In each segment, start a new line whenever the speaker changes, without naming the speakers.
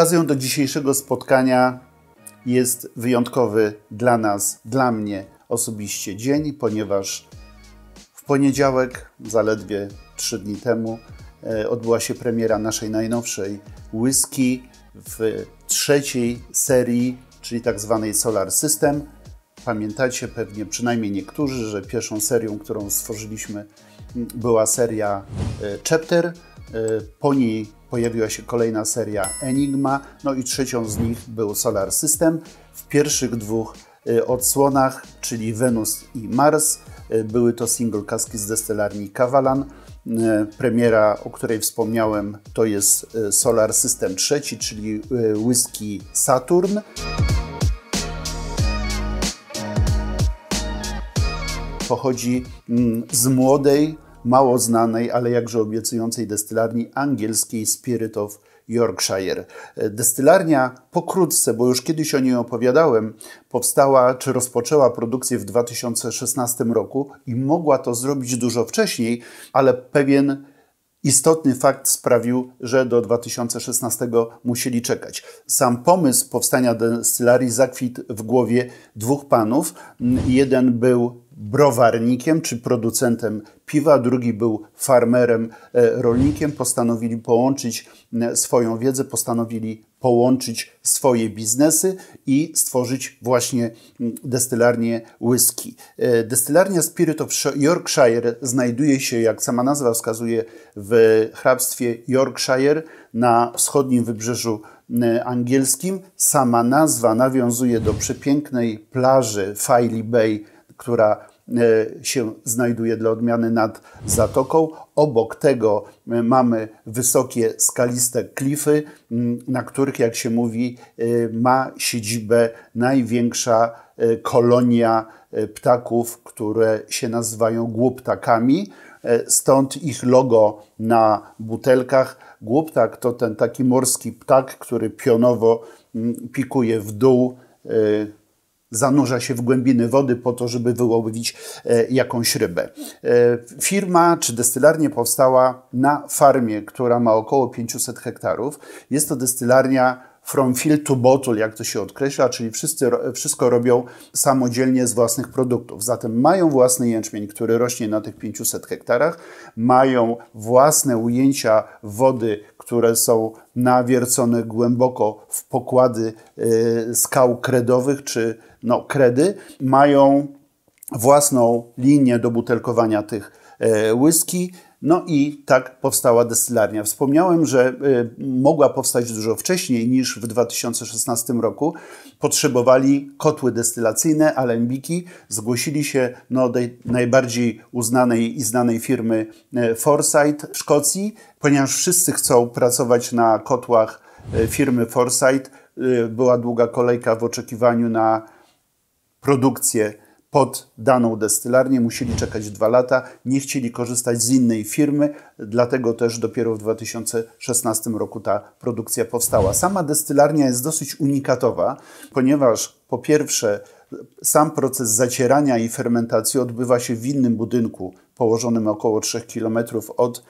Okazją do dzisiejszego spotkania jest wyjątkowy dla nas, dla mnie osobiście dzień, ponieważ w poniedziałek, zaledwie trzy dni temu, e, odbyła się premiera naszej najnowszej whisky w trzeciej serii, czyli tak zwanej Solar System. Pamiętacie pewnie, przynajmniej niektórzy, że pierwszą serią, którą stworzyliśmy, była seria e, Chapter. E, po niej pojawiła się kolejna seria Enigma, no i trzecią z nich był Solar System. W pierwszych dwóch y, odsłonach, czyli Wenus i Mars, y, były to single kaski z destylarni Kavalan. Y, premiera, o której wspomniałem, to jest Solar System III, czyli whisky Saturn. Pochodzi mm, z młodej mało znanej, ale jakże obiecującej destylarni angielskiej Spirit of Yorkshire. E, destylarnia pokrótce, bo już kiedyś o niej opowiadałem, powstała czy rozpoczęła produkcję w 2016 roku i mogła to zrobić dużo wcześniej, ale pewien Istotny fakt sprawił, że do 2016 musieli czekać. Sam pomysł powstania destylarii zakwit w głowie dwóch panów. Jeden był browarnikiem czy producentem piwa, drugi był farmerem, e, rolnikiem. Postanowili połączyć e, swoją wiedzę, postanowili połączyć swoje biznesy i stworzyć właśnie mm, destylarnię whisky. E, destylarnia Spirit of Yorkshire znajduje się, jak sama nazwa wskazuje, w hrabstwie Yorkshire na wschodnim wybrzeżu angielskim. Sama nazwa nawiązuje do przepięknej plaży Filey Bay, która E, się znajduje dla odmiany nad zatoką. Obok tego e, mamy wysokie, skaliste klify, na których, jak się mówi, e, ma siedzibę największa kolonia ptaków, które się nazywają głuptakami. Stąd ich logo na butelkach. Głuptak to ten taki morski ptak, który pionowo pikuje w dół zanurza się w głębiny wody po to, żeby wyłowić e, jakąś rybę. E, firma czy destylarnia powstała na farmie, która ma około 500 hektarów. Jest to destylarnia from field to bottle, jak to się określa, czyli wszyscy, wszystko robią samodzielnie z własnych produktów. Zatem mają własny jęczmień, który rośnie na tych 500 hektarach, mają własne ujęcia wody, które są nawiercone głęboko w pokłady e, skał kredowych czy no, kredy, mają własną linię do butelkowania tych e, whisky. No i tak powstała destylarnia. Wspomniałem, że y, mogła powstać dużo wcześniej niż w 2016 roku. Potrzebowali kotły destylacyjne, alembiki. Zgłosili się no, do najbardziej uznanej i znanej firmy e, Foresight w Szkocji, ponieważ wszyscy chcą pracować na kotłach e, firmy Foresight. Y, była długa kolejka w oczekiwaniu na produkcję pod daną destylarnię, musieli czekać dwa lata, nie chcieli korzystać z innej firmy, dlatego też dopiero w 2016 roku ta produkcja powstała. Sama destylarnia jest dosyć unikatowa, ponieważ po pierwsze, sam proces zacierania i fermentacji odbywa się w innym budynku, położonym około 3 km od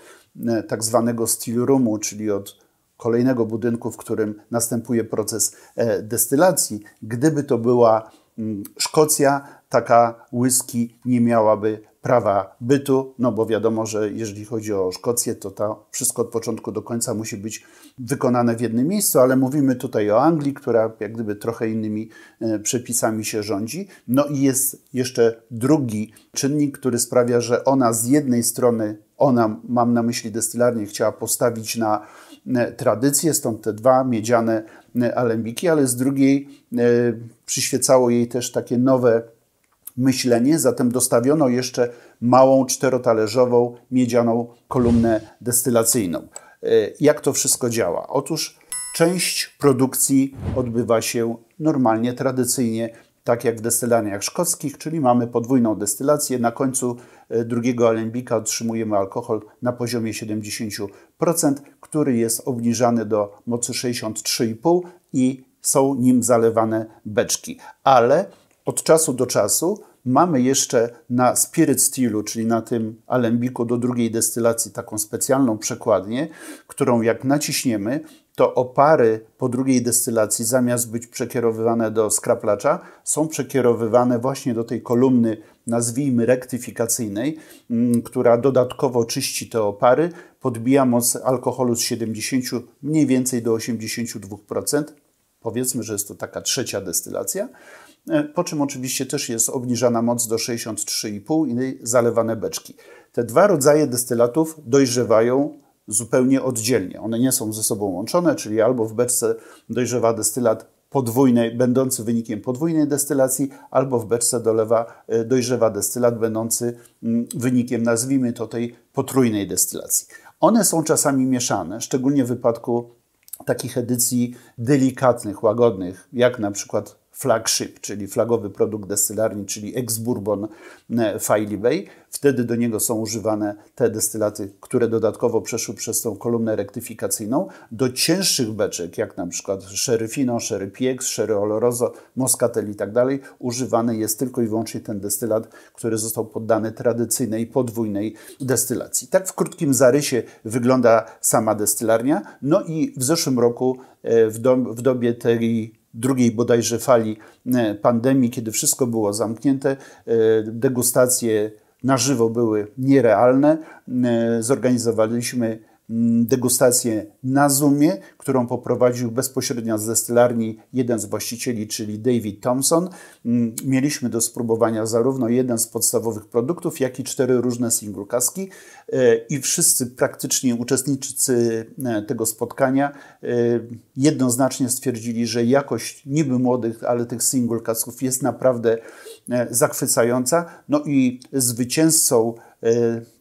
e, tak zwanego steel roomu, czyli od kolejnego budynku, w którym następuje proces e, destylacji. Gdyby to była Mm, Szkocja taka whisky nie miałaby prawa bytu, no bo wiadomo, że jeżeli chodzi o Szkocję, to to wszystko od początku do końca musi być wykonane w jednym miejscu, ale mówimy tutaj o Anglii, która jak gdyby trochę innymi e, przepisami się rządzi. No i jest jeszcze drugi czynnik, który sprawia, że ona z jednej strony, ona, mam na myśli destylarnię, chciała postawić na E, tradycję, stąd te dwa miedziane e, alembiki, ale z drugiej e, przyświecało jej też takie nowe myślenie, zatem dostawiono jeszcze małą czterotalerzową miedzianą kolumnę destylacyjną. Jak to wszystko działa? Otóż część produkcji odbywa się normalnie, tradycyjnie tak jak w destylaniach szkockich, czyli mamy podwójną destylację. Na końcu e, drugiego alembika otrzymujemy alkohol na poziomie 70%, który jest obniżany do mocy 63,5 i są nim zalewane beczki. Ale od czasu do czasu mamy jeszcze na spirit steelu, czyli na tym alembiku do drugiej destylacji, taką specjalną przekładnię, którą jak naciśniemy, to opary po drugiej destylacji, zamiast być przekierowywane do skraplacza, są przekierowywane właśnie do tej kolumny, nazwijmy rektyfikacyjnej, mm, która dodatkowo czyści te opary, podbija moc alkoholu z 70 mniej więcej do 82%. Powiedzmy, że jest to taka trzecia destylacja. E, po czym oczywiście też jest obniżana moc do 63,5 i zalewane beczki. Te dwa rodzaje destylatów dojrzewają zupełnie oddzielnie. One nie są ze sobą łączone, czyli albo w beczce dojrzewa destylat podwójnej, będący wynikiem podwójnej destylacji, albo w beczce dolewa e, dojrzewa destylat będący mm, wynikiem, nazwijmy to tej potrójnej destylacji. One są czasami mieszane, szczególnie w wypadku takich edycji delikatnych, łagodnych, jak na przykład flagship, czyli flagowy produkt destylarni, czyli ex-bourbon e, Filey Bay. Wtedy do niego są używane te destylaty, które dodatkowo przeszły przez tą kolumnę rektyfikacyjną. Do cięższych beczek, jak na przykład Sherry Fino, Sherry Piex, Sherry Oloroso, Moscatel i tak dalej, używany jest tylko i wyłącznie ten destylat, który został poddany tradycyjnej, podwójnej destylacji. Tak w krótkim zarysie wygląda sama destylarnia. No i w zeszłym roku e, w, do, w dobie tej drugiej bodajże fali e, pandemii, kiedy wszystko było zamknięte, e, degustacje na żywo były nierealne. E, zorganizowaliśmy Mm, degustację na Zoomie, którą poprowadził bezpośrednio z destylarni jeden z właścicieli, czyli David Thompson. Mm, mieliśmy do spróbowania zarówno jeden z podstawowych produktów, jak i cztery różne single kaski e, i wszyscy praktycznie uczestnicy e, tego spotkania e, jednoznacznie stwierdzili, że jakość niby młodych, ale tych single kasków jest naprawdę zachwycająca. No i zwycięzcą Y,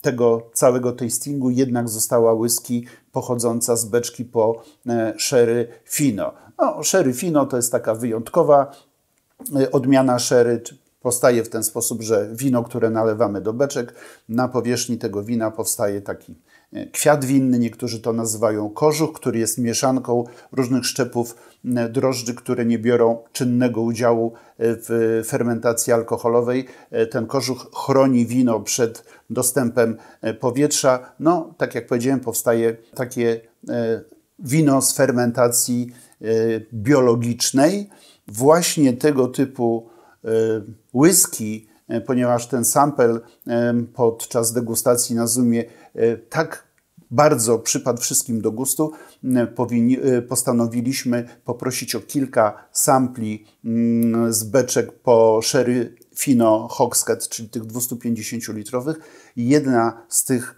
tego całego tastingu jednak została whisky pochodząca z beczki po e, sherry fino. No, sherry fino to jest taka wyjątkowa e, odmiana sherry, Powstaje w ten sposób, że wino, które nalewamy do beczek, na powierzchni tego wina powstaje taki e, kwiat winny, niektórzy to nazywają kożuch, który jest mieszanką różnych szczepów drożdży, które nie biorą czynnego udziału e, w fermentacji alkoholowej. E, ten kożuch chroni wino przed dostępem powietrza. No, tak jak powiedziałem, powstaje takie wino z fermentacji biologicznej. Właśnie tego typu E, whisky, e, ponieważ ten sample e, podczas degustacji na Zoomie tak bardzo przypadł wszystkim do gustu, postanowiliśmy poprosić o kilka sampli mm, z beczek po sherry fino hogshead, czyli tych 250-litrowych. Jedna z tych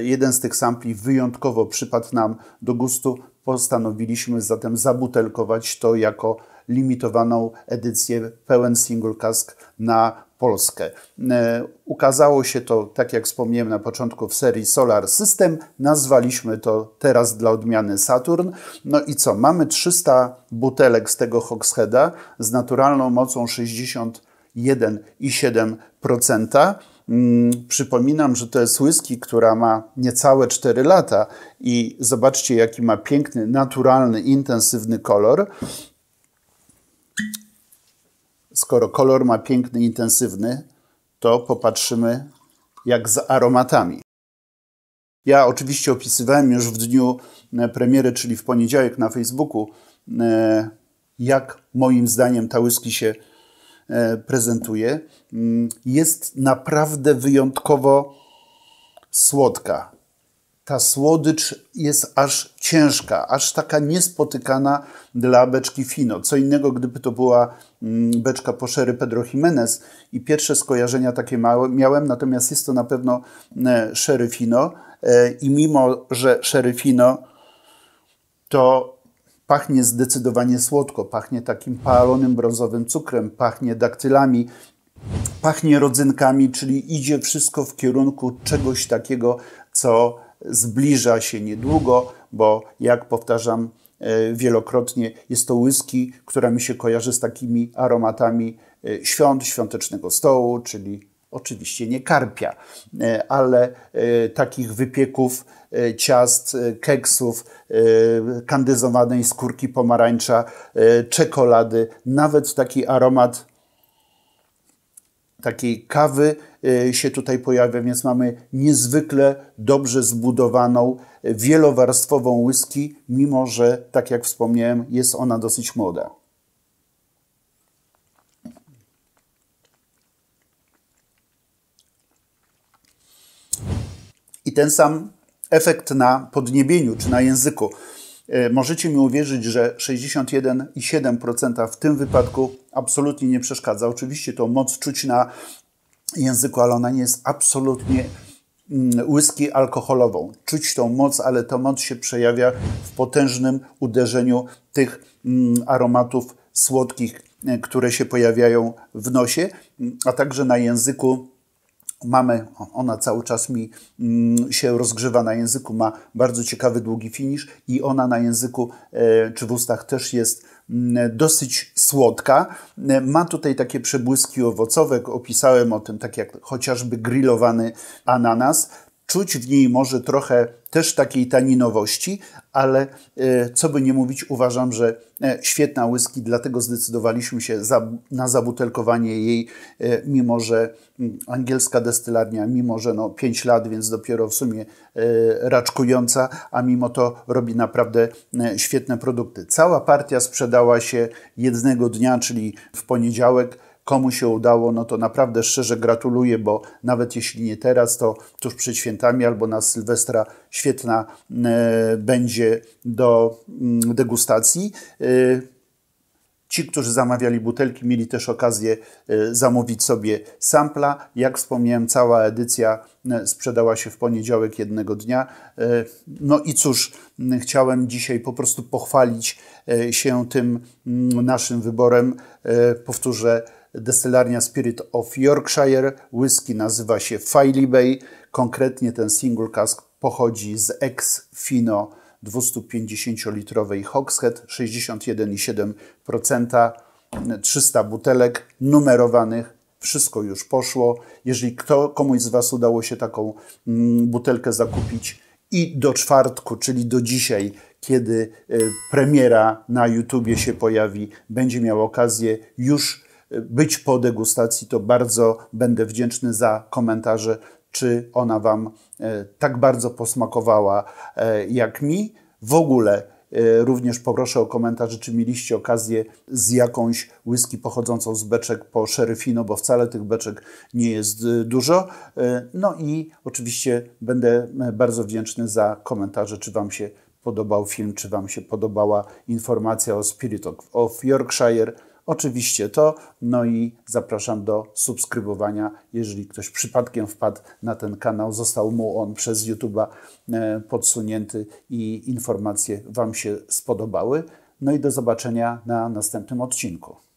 jeden z tych sampli wyjątkowo przypadł nam do gustu, Postanowiliśmy zatem zabutelkować to jako limitowaną edycję pełen single cask na Polskę. E, ukazało się to, tak jak wspomniałem na początku, w serii Solar System. Nazwaliśmy to teraz dla odmiany Saturn. No i co? Mamy 300 butelek z tego Hogsheada z naturalną mocą 61,7%. Mm, przypominam, że to jest whisky, która ma niecałe 4 lata i zobaczcie, jaki ma piękny, naturalny, intensywny kolor. Skoro kolor ma piękny, intensywny, to popatrzymy jak z aromatami. Ja oczywiście opisywałem już w dniu e, premiery, czyli w poniedziałek na Facebooku, e, jak moim zdaniem ta whisky się E, prezentuje, mm, jest naprawdę wyjątkowo słodka. Ta słodycz jest aż ciężka, aż taka niespotykana dla beczki fino. Co innego, gdyby to była mm, beczka poszery Pedro Jimenez i pierwsze skojarzenia takie miałem, natomiast jest to na pewno e, sherry fino e, i mimo, że sherry fino to Pachnie zdecydowanie słodko, pachnie takim palonym brązowym cukrem, pachnie daktylami, pachnie rodzynkami, czyli idzie wszystko w kierunku czegoś takiego, co zbliża się niedługo, bo jak powtarzam e, wielokrotnie, jest to whisky, która mi się kojarzy z takimi aromatami e, świąt, świątecznego stołu, czyli Oczywiście nie karpia, e, ale e, takich wypieków e, ciast, keksów, kandyzowanej skórki pomarańcza, czekolady, nawet taki aromat takiej kawy się tutaj pojawia, więc mamy niezwykle dobrze zbudowaną, wielowarstwową whisky, mimo że, tak jak wspomniałem, jest ona dosyć młoda. ten sam efekt na podniebieniu czy na języku. E, możecie mi uwierzyć, że 61,7% w tym wypadku absolutnie nie przeszkadza. Oczywiście to moc czuć na języku, ale ona nie jest absolutnie mm, łyski alkoholową. Czuć tą moc, ale ta moc się przejawia w potężnym uderzeniu tych mm, aromatów słodkich, e, które się pojawiają w nosie, mm, a także na języku Mamy, ona cały czas mi mm, się rozgrzewa na języku, ma bardzo ciekawy, długi finisz i ona na języku e, czy w ustach też jest mm, dosyć słodka. E, ma tutaj takie przebłyski owocowe, opisałem o tym, tak jak chociażby grillowany ananas czuć w niej może trochę też takiej taninowości, ale e, co by nie mówić, uważam, że e, świetna whisky, dlatego zdecydowaliśmy się za, na zabutelkowanie jej, e, mimo że angielska destylarnia, mimo że no 5 lat, więc dopiero w sumie raczkująca, a mimo to robi naprawdę świetne produkty. Cała partia sprzedała się jednego dnia, czyli w poniedziałek, Komu się udało, no to naprawdę szczerze gratuluję, bo nawet jeśli nie teraz, to tuż przed świętami albo na Sylwestra świetna e, będzie do mm, degustacji. E, ci, którzy zamawiali butelki, mieli też okazję e, zamówić sobie sampla. Jak wspomniałem, cała edycja sprzedała się w poniedziałek jednego dnia. No i cóż, chciałem dzisiaj po prostu pochwalić się tym naszym wyborem. Powtórzę, Destylarnia Spirit of Yorkshire. Whisky nazywa się Filey Bay. Konkretnie ten single cask pochodzi z ex fino 250-litrowej Hogshead, 61,7%, 300 butelek numerowanych wszystko już poszło. Jeżeli kto, komuś z Was udało się taką mm, butelkę zakupić i do czwartku, czyli do dzisiaj, kiedy e, premiera na YouTubie się pojawi, będzie miał okazję już być po degustacji, to bardzo będę wdzięczny za komentarze, czy ona Wam e, tak bardzo posmakowała e, jak mi. W ogóle e, Również poproszę o komentarze, czy mieliście okazję z jakąś whisky pochodzącą z beczek po szeryfino, bo wcale tych beczek nie jest dużo. No i oczywiście będę bardzo wdzięczny za komentarze, czy Wam się podobał film, czy Wam się podobała informacja o Spirit of Yorkshire. Oczywiście to, no i zapraszam do subskrybowania. Jeżeli ktoś przypadkiem wpadł na ten kanał, został mu on przez YouTube'a e, podsunięty i informacje Wam się spodobały. No i do zobaczenia na następnym odcinku.